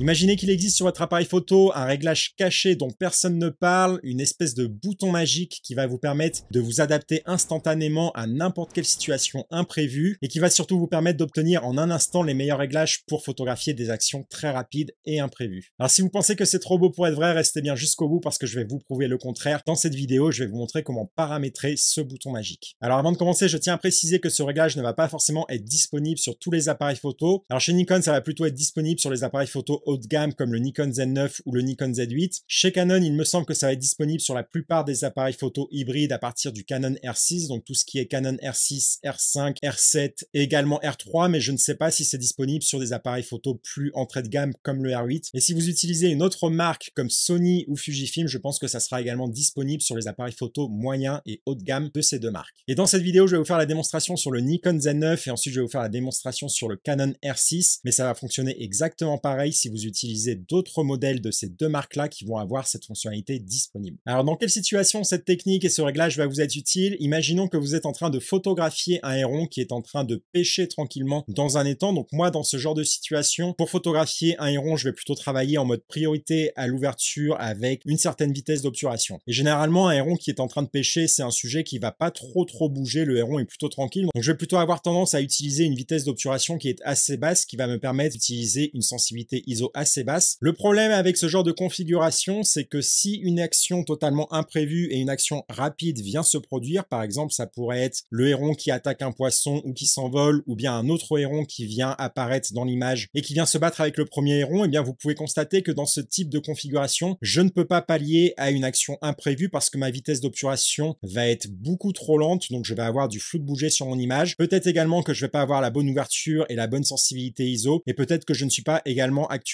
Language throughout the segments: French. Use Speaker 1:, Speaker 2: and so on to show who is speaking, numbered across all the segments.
Speaker 1: Imaginez qu'il existe sur votre appareil photo un réglage caché dont personne ne parle, une espèce de bouton magique qui va vous permettre de vous adapter instantanément à n'importe quelle situation imprévue et qui va surtout vous permettre d'obtenir en un instant les meilleurs réglages pour photographier des actions très rapides et imprévues. Alors si vous pensez que c'est trop beau pour être vrai, restez bien jusqu'au bout parce que je vais vous prouver le contraire. Dans cette vidéo, je vais vous montrer comment paramétrer ce bouton magique. Alors avant de commencer, je tiens à préciser que ce réglage ne va pas forcément être disponible sur tous les appareils photo. Alors chez Nikon, ça va plutôt être disponible sur les appareils photo de gamme comme le Nikon Z9 ou le Nikon Z8. Chez Canon, il me semble que ça va être disponible sur la plupart des appareils photo hybrides à partir du Canon R6, donc tout ce qui est Canon R6, R5, R7 et également R3, mais je ne sais pas si c'est disponible sur des appareils photo plus entrée de gamme comme le R8. Et si vous utilisez une autre marque comme Sony ou Fujifilm, je pense que ça sera également disponible sur les appareils photo moyens et haut de gamme de ces deux marques. Et dans cette vidéo, je vais vous faire la démonstration sur le Nikon Z9 et ensuite je vais vous faire la démonstration sur le Canon R6, mais ça va fonctionner exactement pareil si vous utiliser d'autres modèles de ces deux marques-là qui vont avoir cette fonctionnalité disponible. Alors dans quelle situation cette technique et ce réglage va vous être utile Imaginons que vous êtes en train de photographier un héron qui est en train de pêcher tranquillement dans un étang. Donc moi dans ce genre de situation, pour photographier un héron, je vais plutôt travailler en mode priorité à l'ouverture avec une certaine vitesse d'obturation. Et généralement un héron qui est en train de pêcher, c'est un sujet qui va pas trop trop bouger, le héron est plutôt tranquille. Donc je vais plutôt avoir tendance à utiliser une vitesse d'obturation qui est assez basse qui va me permettre d'utiliser une sensibilité ISO assez basse. Le problème avec ce genre de configuration, c'est que si une action totalement imprévue et une action rapide vient se produire, par exemple, ça pourrait être le héron qui attaque un poisson ou qui s'envole, ou bien un autre héron qui vient apparaître dans l'image et qui vient se battre avec le premier héron, et eh bien vous pouvez constater que dans ce type de configuration, je ne peux pas pallier à une action imprévue parce que ma vitesse d'obturation va être beaucoup trop lente, donc je vais avoir du flou de bouger sur mon image. Peut-être également que je vais pas avoir la bonne ouverture et la bonne sensibilité ISO, et peut-être que je ne suis pas également actuellement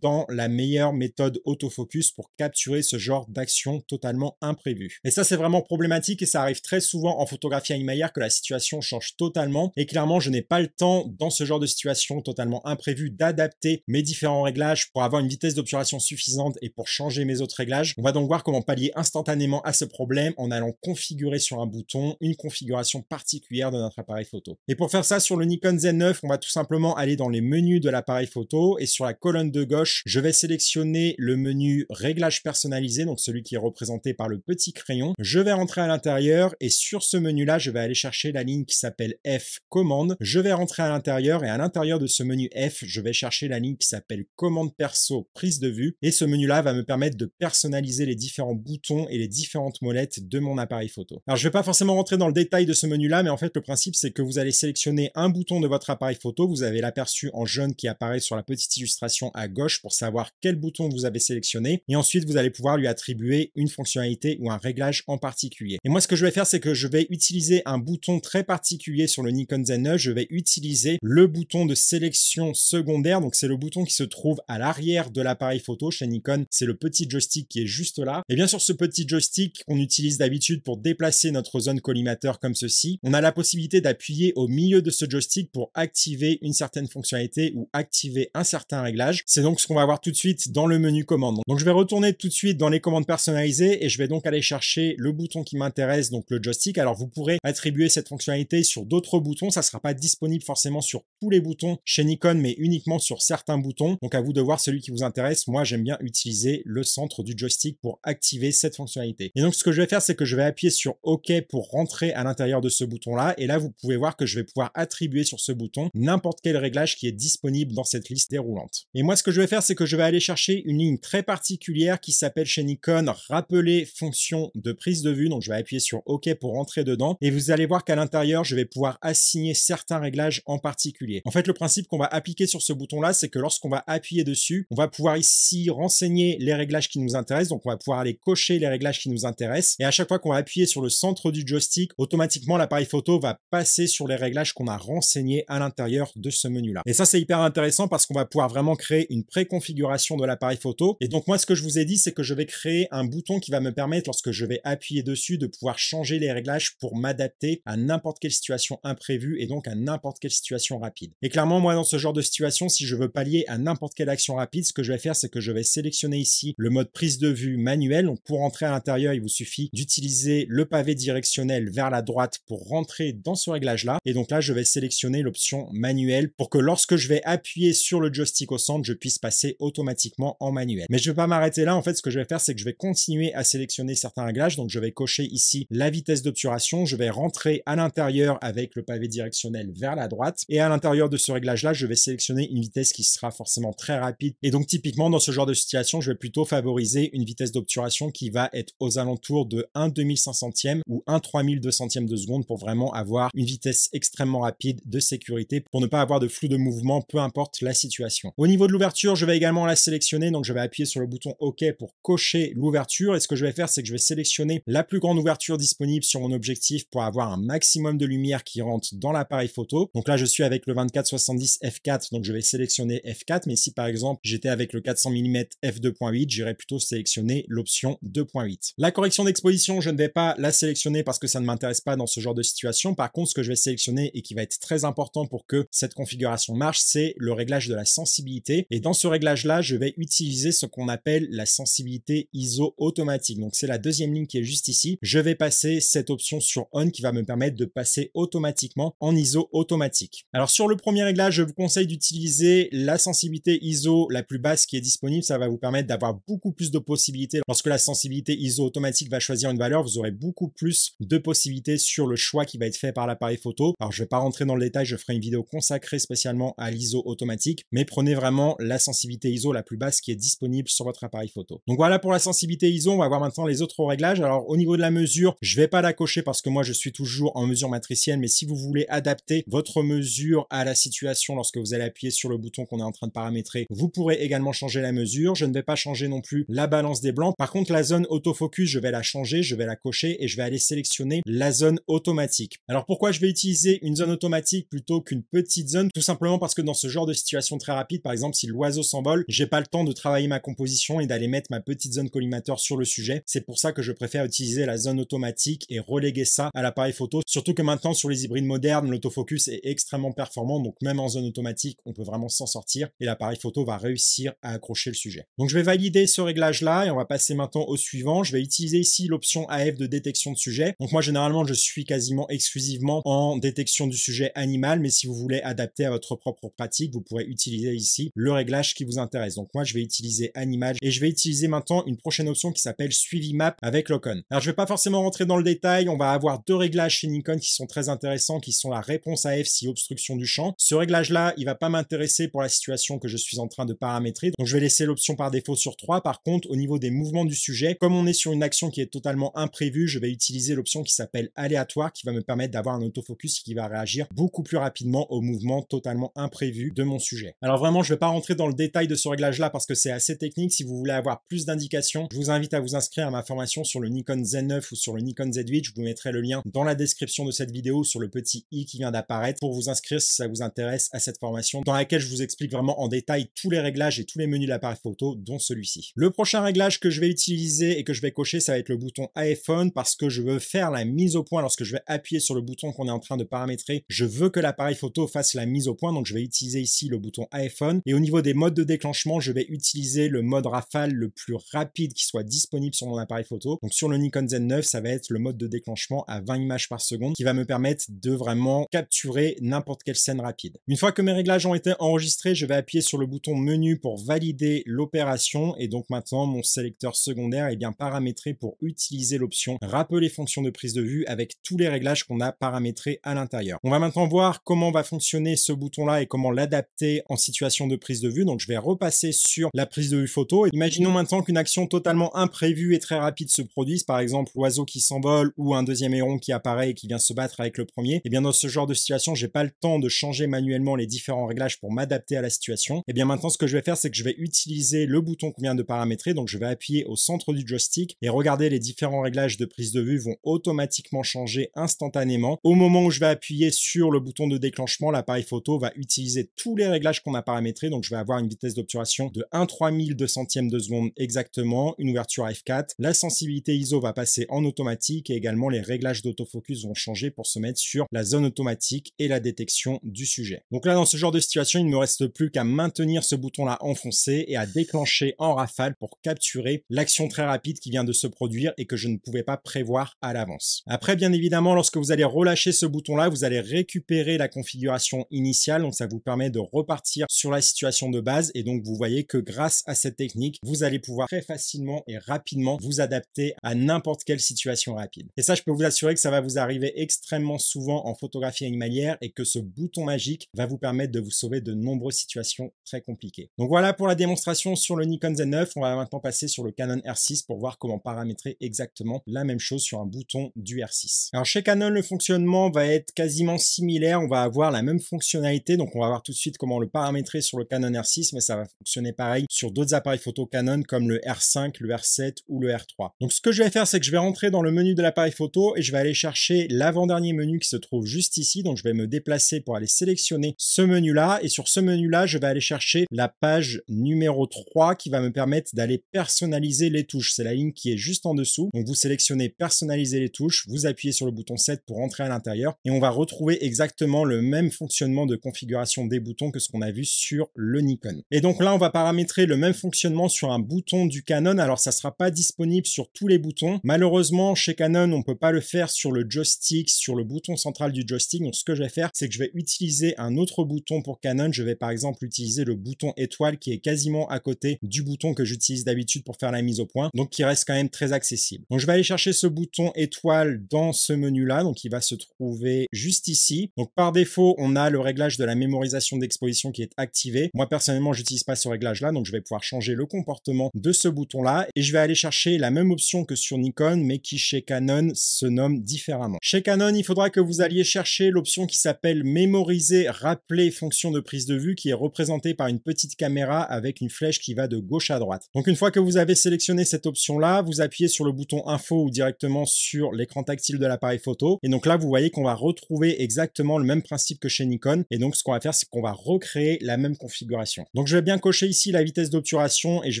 Speaker 1: dans la meilleure méthode autofocus pour capturer ce genre d'action totalement imprévue. Et ça, c'est vraiment problématique et ça arrive très souvent en photographie animalière que la situation change totalement. Et clairement, je n'ai pas le temps dans ce genre de situation totalement imprévue d'adapter mes différents réglages pour avoir une vitesse d'obturation suffisante et pour changer mes autres réglages. On va donc voir comment pallier instantanément à ce problème en allant configurer sur un bouton une configuration particulière de notre appareil photo. Et pour faire ça sur le Nikon Z9, on va tout simplement aller dans les menus de l'appareil photo et sur la colonne de gauche, je vais sélectionner le menu réglage personnalisé, donc celui qui est représenté par le petit crayon. Je vais rentrer à l'intérieur et sur ce menu-là, je vais aller chercher la ligne qui s'appelle F commande. Je vais rentrer à l'intérieur et à l'intérieur de ce menu F, je vais chercher la ligne qui s'appelle commande perso prise de vue. Et ce menu-là va me permettre de personnaliser les différents boutons et les différentes molettes de mon appareil photo. Alors je vais pas forcément rentrer dans le détail de ce menu-là, mais en fait le principe c'est que vous allez sélectionner un bouton de votre appareil photo. Vous avez l'aperçu en jaune qui apparaît sur la petite illustration à gauche pour savoir quel bouton vous avez sélectionné et ensuite vous allez pouvoir lui attribuer une fonctionnalité ou un réglage en particulier. Et moi ce que je vais faire c'est que je vais utiliser un bouton très particulier sur le Nikon Zen 9, je vais utiliser le bouton de sélection secondaire, donc c'est le bouton qui se trouve à l'arrière de l'appareil photo chez Nikon, c'est le petit joystick qui est juste là. Et bien sur ce petit joystick qu'on utilise d'habitude pour déplacer notre zone collimateur comme ceci, on a la possibilité d'appuyer au milieu de ce joystick pour activer une certaine fonctionnalité ou activer un certain réglage. C'est donc ce qu'on va voir tout de suite dans le menu commande. Donc je vais retourner tout de suite dans les commandes personnalisées et je vais donc aller chercher le bouton qui m'intéresse, donc le joystick. Alors vous pourrez attribuer cette fonctionnalité sur d'autres boutons. Ça sera pas disponible forcément sur tous les boutons chez Nikon, mais uniquement sur certains boutons. Donc à vous de voir celui qui vous intéresse. Moi, j'aime bien utiliser le centre du joystick pour activer cette fonctionnalité. Et donc ce que je vais faire, c'est que je vais appuyer sur OK pour rentrer à l'intérieur de ce bouton-là. Et là, vous pouvez voir que je vais pouvoir attribuer sur ce bouton n'importe quel réglage qui est disponible dans cette liste déroulante. Et moi, moi, ce que je vais faire, c'est que je vais aller chercher une ligne très particulière qui s'appelle chez Nikon rappeler fonction de prise de vue. Donc, je vais appuyer sur OK pour rentrer dedans. Et vous allez voir qu'à l'intérieur, je vais pouvoir assigner certains réglages en particulier. En fait, le principe qu'on va appliquer sur ce bouton-là, c'est que lorsqu'on va appuyer dessus, on va pouvoir ici renseigner les réglages qui nous intéressent. Donc, on va pouvoir aller cocher les réglages qui nous intéressent. Et à chaque fois qu'on va appuyer sur le centre du joystick, automatiquement, l'appareil photo va passer sur les réglages qu'on a renseignés à l'intérieur de ce menu-là. Et ça, c'est hyper intéressant parce qu'on va pouvoir vraiment créer une préconfiguration de l'appareil photo. Et donc moi, ce que je vous ai dit, c'est que je vais créer un bouton qui va me permettre, lorsque je vais appuyer dessus, de pouvoir changer les réglages pour m'adapter à n'importe quelle situation imprévue et donc à n'importe quelle situation rapide. Et clairement, moi, dans ce genre de situation, si je veux pallier à n'importe quelle action rapide, ce que je vais faire, c'est que je vais sélectionner ici le mode prise de vue manuel. Donc pour entrer à l'intérieur, il vous suffit d'utiliser le pavé directionnel vers la droite pour rentrer dans ce réglage-là. Et donc là, je vais sélectionner l'option manuelle pour que lorsque je vais appuyer sur le joystick au centre, puisse passer automatiquement en manuel. Mais je vais pas m'arrêter là. En fait, ce que je vais faire, c'est que je vais continuer à sélectionner certains réglages. Donc, je vais cocher ici la vitesse d'obturation. Je vais rentrer à l'intérieur avec le pavé directionnel vers la droite. Et à l'intérieur de ce réglage-là, je vais sélectionner une vitesse qui sera forcément très rapide. Et donc, typiquement, dans ce genre de situation, je vais plutôt favoriser une vitesse d'obturation qui va être aux alentours de 1 2500e ou 1 3200e de seconde pour vraiment avoir une vitesse extrêmement rapide de sécurité pour ne pas avoir de flou de mouvement, peu importe la situation. Au niveau l'ouverture, je vais également la sélectionner, donc je vais appuyer sur le bouton OK pour cocher l'ouverture. Et ce que je vais faire, c'est que je vais sélectionner la plus grande ouverture disponible sur mon objectif pour avoir un maximum de lumière qui rentre dans l'appareil photo. Donc là, je suis avec le 24-70 f4, donc je vais sélectionner f4, mais si par exemple j'étais avec le 400 mm f2.8, j'irais plutôt sélectionner l'option 2.8. La correction d'exposition, je ne vais pas la sélectionner parce que ça ne m'intéresse pas dans ce genre de situation. Par contre, ce que je vais sélectionner et qui va être très important pour que cette configuration marche, c'est le réglage de la sensibilité. Et dans ce réglage-là, je vais utiliser ce qu'on appelle la sensibilité ISO automatique. Donc c'est la deuxième ligne qui est juste ici. Je vais passer cette option sur On qui va me permettre de passer automatiquement en ISO automatique. Alors sur le premier réglage, je vous conseille d'utiliser la sensibilité ISO la plus basse qui est disponible. Ça va vous permettre d'avoir beaucoup plus de possibilités. Lorsque la sensibilité ISO automatique va choisir une valeur, vous aurez beaucoup plus de possibilités sur le choix qui va être fait par l'appareil photo. Alors je ne vais pas rentrer dans le détail, je ferai une vidéo consacrée spécialement à l'ISO automatique, mais prenez vraiment la sensibilité ISO la plus basse qui est disponible sur votre appareil photo. Donc voilà pour la sensibilité ISO, on va voir maintenant les autres réglages. Alors au niveau de la mesure, je ne vais pas la cocher parce que moi je suis toujours en mesure matricielle, mais si vous voulez adapter votre mesure à la situation lorsque vous allez appuyer sur le bouton qu'on est en train de paramétrer, vous pourrez également changer la mesure. Je ne vais pas changer non plus la balance des blancs. Par contre, la zone autofocus, je vais la changer, je vais la cocher et je vais aller sélectionner la zone automatique. Alors pourquoi je vais utiliser une zone automatique plutôt qu'une petite zone Tout simplement parce que dans ce genre de situation très rapide, par exemple, l'oiseau s'envole, j'ai pas le temps de travailler ma composition et d'aller mettre ma petite zone collimateur sur le sujet. C'est pour ça que je préfère utiliser la zone automatique et reléguer ça à l'appareil photo. Surtout que maintenant, sur les hybrides modernes, l'autofocus est extrêmement performant, donc même en zone automatique, on peut vraiment s'en sortir et l'appareil photo va réussir à accrocher le sujet. Donc je vais valider ce réglage-là et on va passer maintenant au suivant. Je vais utiliser ici l'option AF de détection de sujet. Donc moi, généralement, je suis quasiment exclusivement en détection du sujet animal, mais si vous voulez adapter à votre propre pratique, vous pourrez utiliser ici le réglages qui vous intéresse. Donc moi, je vais utiliser Animage et je vais utiliser maintenant une prochaine option qui s'appelle Suivi Map avec Locon. Alors, je vais pas forcément rentrer dans le détail. On va avoir deux réglages chez Nikon qui sont très intéressants, qui sont la réponse à F si obstruction du champ. Ce réglage-là, il va pas m'intéresser pour la situation que je suis en train de paramétrer. Donc, je vais laisser l'option par défaut sur 3. Par contre, au niveau des mouvements du sujet, comme on est sur une action qui est totalement imprévue, je vais utiliser l'option qui s'appelle aléatoire qui va me permettre d'avoir un autofocus qui va réagir beaucoup plus rapidement aux mouvements totalement imprévus de mon sujet. Alors vraiment, je vais pas rentrer dans le détail de ce réglage-là parce que c'est assez technique. Si vous voulez avoir plus d'indications, je vous invite à vous inscrire à ma formation sur le Nikon Z9 ou sur le Nikon Z8. Je vous mettrai le lien dans la description de cette vidéo sur le petit i qui vient d'apparaître pour vous inscrire si ça vous intéresse à cette formation dans laquelle je vous explique vraiment en détail tous les réglages et tous les menus de l'appareil photo, dont celui-ci. Le prochain réglage que je vais utiliser et que je vais cocher, ça va être le bouton iPhone parce que je veux faire la mise au point lorsque je vais appuyer sur le bouton qu'on est en train de paramétrer. Je veux que l'appareil photo fasse la mise au point, donc je vais utiliser ici le bouton iPhone. Et au niveau des modes de déclenchement, je vais utiliser le mode rafale le plus rapide qui soit disponible sur mon appareil photo. Donc sur le Nikon Z9, ça va être le mode de déclenchement à 20 images par seconde qui va me permettre de vraiment capturer n'importe quelle scène rapide. Une fois que mes réglages ont été enregistrés, je vais appuyer sur le bouton menu pour valider l'opération et donc maintenant mon sélecteur secondaire est bien paramétré pour utiliser l'option rappeler fonction de prise de vue avec tous les réglages qu'on a paramétrés à l'intérieur. On va maintenant voir comment va fonctionner ce bouton là et comment l'adapter en situation de prise de vue. Donc je vais repasser sur la prise de vue photo. Et imaginons maintenant qu'une action totalement imprévue et très rapide se produise, par exemple l'oiseau qui s'envole ou un deuxième héron qui apparaît et qui vient se battre avec le premier. Et eh bien dans ce genre de situation, j'ai pas le temps de changer manuellement les différents réglages pour m'adapter à la situation. Et eh bien maintenant ce que je vais faire, c'est que je vais utiliser le bouton qu'on vient de paramétrer. Donc je vais appuyer au centre du joystick et regarder les différents réglages de prise de vue vont automatiquement changer instantanément. Au moment où je vais appuyer sur le bouton de déclenchement, l'appareil photo va utiliser tous les réglages qu'on a paramétrés. Donc avoir une vitesse d'obturation de 1 3200 centième de seconde exactement, une ouverture F4. La sensibilité ISO va passer en automatique et également les réglages d'autofocus vont changer pour se mettre sur la zone automatique et la détection du sujet. Donc là, dans ce genre de situation, il ne me reste plus qu'à maintenir ce bouton-là enfoncé et à déclencher en rafale pour capturer l'action très rapide qui vient de se produire et que je ne pouvais pas prévoir à l'avance. Après, bien évidemment, lorsque vous allez relâcher ce bouton-là, vous allez récupérer la configuration initiale, donc ça vous permet de repartir sur la situation de base et donc vous voyez que grâce à cette technique, vous allez pouvoir très facilement et rapidement vous adapter à n'importe quelle situation rapide. Et ça, je peux vous assurer que ça va vous arriver extrêmement souvent en photographie animalière et que ce bouton magique va vous permettre de vous sauver de nombreuses situations très compliquées. Donc voilà pour la démonstration sur le Nikon Z9. On va maintenant passer sur le Canon R6 pour voir comment paramétrer exactement la même chose sur un bouton du R6. Alors chez Canon, le fonctionnement va être quasiment similaire. On va avoir la même fonctionnalité. Donc on va voir tout de suite comment le paramétrer sur le Canon R6, mais ça va fonctionner pareil sur d'autres appareils photo Canon comme le R5, le R7 ou le R3. Donc ce que je vais faire, c'est que je vais rentrer dans le menu de l'appareil photo et je vais aller chercher l'avant-dernier menu qui se trouve juste ici. Donc je vais me déplacer pour aller sélectionner ce menu-là. Et sur ce menu-là, je vais aller chercher la page numéro 3 qui va me permettre d'aller personnaliser les touches. C'est la ligne qui est juste en dessous. Donc vous sélectionnez personnaliser les touches, vous appuyez sur le bouton 7 pour entrer à l'intérieur et on va retrouver exactement le même fonctionnement de configuration des boutons que ce qu'on a vu sur le le Nikon. Et donc là, on va paramétrer le même fonctionnement sur un bouton du Canon. Alors ça sera pas disponible sur tous les boutons. Malheureusement, chez Canon, on peut pas le faire sur le joystick, sur le bouton central du joystick. Donc ce que je vais faire, c'est que je vais utiliser un autre bouton pour Canon. Je vais par exemple utiliser le bouton étoile qui est quasiment à côté du bouton que j'utilise d'habitude pour faire la mise au point. Donc qui reste quand même très accessible. Donc je vais aller chercher ce bouton étoile dans ce menu là. Donc il va se trouver juste ici. Donc par défaut, on a le réglage de la mémorisation d'exposition qui est activé. Moi, personnellement, j'utilise pas ce réglage-là, donc je vais pouvoir changer le comportement de ce bouton-là et je vais aller chercher la même option que sur Nikon, mais qui chez Canon se nomme différemment. Chez Canon, il faudra que vous alliez chercher l'option qui s'appelle mémoriser, rappeler fonction de prise de vue, qui est représentée par une petite caméra avec une flèche qui va de gauche à droite. Donc une fois que vous avez sélectionné cette option-là, vous appuyez sur le bouton info ou directement sur l'écran tactile de l'appareil photo. Et donc là, vous voyez qu'on va retrouver exactement le même principe que chez Nikon. Et donc ce qu'on va faire, c'est qu'on va recréer la même configuration donc je vais bien cocher ici la vitesse d'obturation et je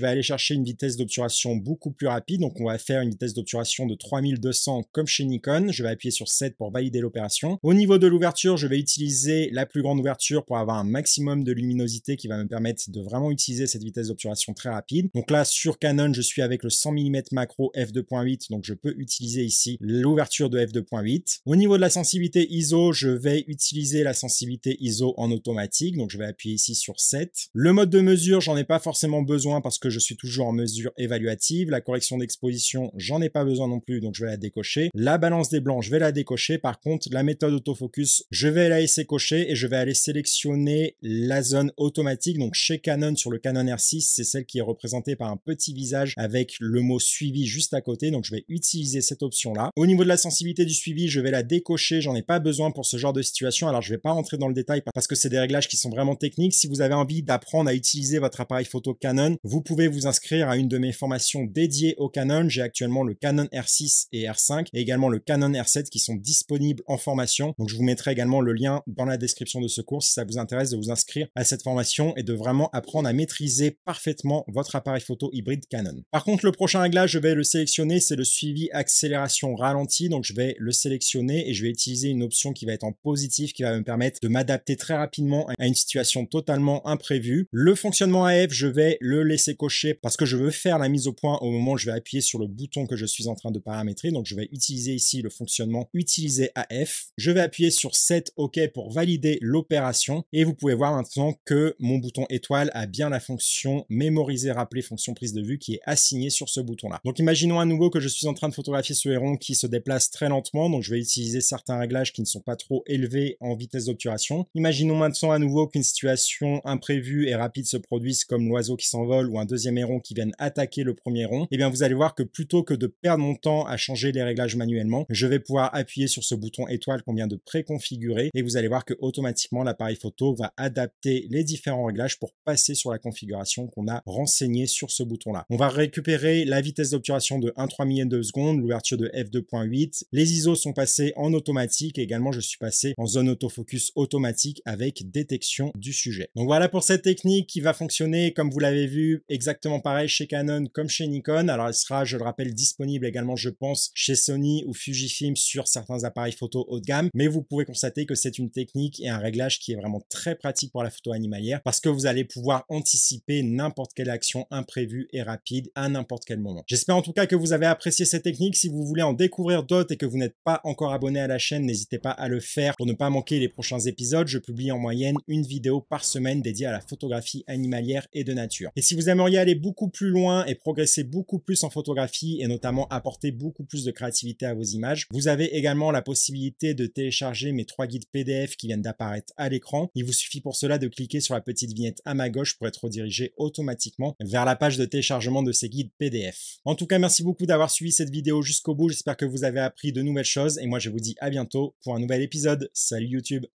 Speaker 1: vais aller chercher une vitesse d'obturation beaucoup plus rapide. Donc on va faire une vitesse d'obturation de 3200 comme chez Nikon. Je vais appuyer sur 7 pour valider l'opération. Au niveau de l'ouverture, je vais utiliser la plus grande ouverture pour avoir un maximum de luminosité qui va me permettre de vraiment utiliser cette vitesse d'obturation très rapide. Donc là, sur Canon, je suis avec le 100 mm macro f2.8, donc je peux utiliser ici l'ouverture de f2.8. Au niveau de la sensibilité ISO, je vais utiliser la sensibilité ISO en automatique, donc je vais appuyer ici sur 7 le mode de mesure, j'en ai pas forcément besoin parce que je suis toujours en mesure évaluative. La correction d'exposition, j'en ai pas besoin non plus, donc je vais la décocher. La balance des blancs, je vais la décocher. Par contre, la méthode autofocus, je vais la laisser cocher et je vais aller sélectionner la zone automatique. Donc chez Canon, sur le Canon R6, c'est celle qui est représentée par un petit visage avec le mot suivi juste à côté. Donc je vais utiliser cette option-là. Au niveau de la sensibilité du suivi, je vais la décocher. J'en ai pas besoin pour ce genre de situation. Alors je vais pas rentrer dans le détail parce que c'est des réglages qui sont vraiment techniques. Si vous avez d'apprendre à utiliser votre appareil photo Canon, vous pouvez vous inscrire à une de mes formations dédiées au Canon. J'ai actuellement le Canon R6 et R5 et également le Canon R7 qui sont disponibles en formation. Donc je vous mettrai également le lien dans la description de ce cours si ça vous intéresse de vous inscrire à cette formation et de vraiment apprendre à maîtriser parfaitement votre appareil photo hybride Canon. Par contre, le prochain réglage, je vais le sélectionner, c'est le suivi accélération ralenti. Donc je vais le sélectionner et je vais utiliser une option qui va être en positif, qui va me permettre de m'adapter très rapidement à une situation totalement impossible prévu. Le fonctionnement AF, je vais le laisser cocher parce que je veux faire la mise au point au moment où je vais appuyer sur le bouton que je suis en train de paramétrer. Donc je vais utiliser ici le fonctionnement utiliser AF. Je vais appuyer sur 7 OK pour valider l'opération et vous pouvez voir maintenant que mon bouton étoile a bien la fonction mémoriser, rappeler, fonction prise de vue qui est assignée sur ce bouton-là. Donc imaginons à nouveau que je suis en train de photographier ce héron qui se déplace très lentement. Donc je vais utiliser certains réglages qui ne sont pas trop élevés en vitesse d'obturation. Imaginons maintenant à nouveau qu'une situation un Prévus et rapide se produisent comme l'oiseau qui s'envole ou un deuxième héron qui viennent attaquer le premier rond, et eh bien vous allez voir que plutôt que de perdre mon temps à changer les réglages manuellement, je vais pouvoir appuyer sur ce bouton étoile qu'on vient de préconfigurer et vous allez voir que automatiquement l'appareil photo va adapter les différents réglages pour passer sur la configuration qu'on a renseignée sur ce bouton là. On va récupérer la vitesse d'obturation de 1,3 millième de seconde, l'ouverture de f2.8, les ISO sont passés en automatique et également je suis passé en zone autofocus automatique avec détection du sujet. Donc voilà pour cette technique qui va fonctionner, comme vous l'avez vu, exactement pareil chez Canon comme chez Nikon. Alors, elle sera, je le rappelle, disponible également, je pense, chez Sony ou Fujifilm sur certains appareils photo haut de gamme. Mais vous pouvez constater que c'est une technique et un réglage qui est vraiment très pratique pour la photo animalière parce que vous allez pouvoir anticiper n'importe quelle action imprévue et rapide à n'importe quel moment. J'espère en tout cas que vous avez apprécié cette technique. Si vous voulez en découvrir d'autres et que vous n'êtes pas encore abonné à la chaîne, n'hésitez pas à le faire pour ne pas manquer les prochains épisodes. Je publie en moyenne une vidéo par semaine dédiée à la photographie animalière et de nature. Et si vous aimeriez aller beaucoup plus loin et progresser beaucoup plus en photographie et notamment apporter beaucoup plus de créativité à vos images, vous avez également la possibilité de télécharger mes trois guides PDF qui viennent d'apparaître à l'écran. Il vous suffit pour cela de cliquer sur la petite vignette à ma gauche pour être redirigé automatiquement vers la page de téléchargement de ces guides PDF. En tout cas, merci beaucoup d'avoir suivi cette vidéo jusqu'au bout. J'espère que vous avez appris de nouvelles choses et moi je vous dis à bientôt pour un nouvel épisode. Salut YouTube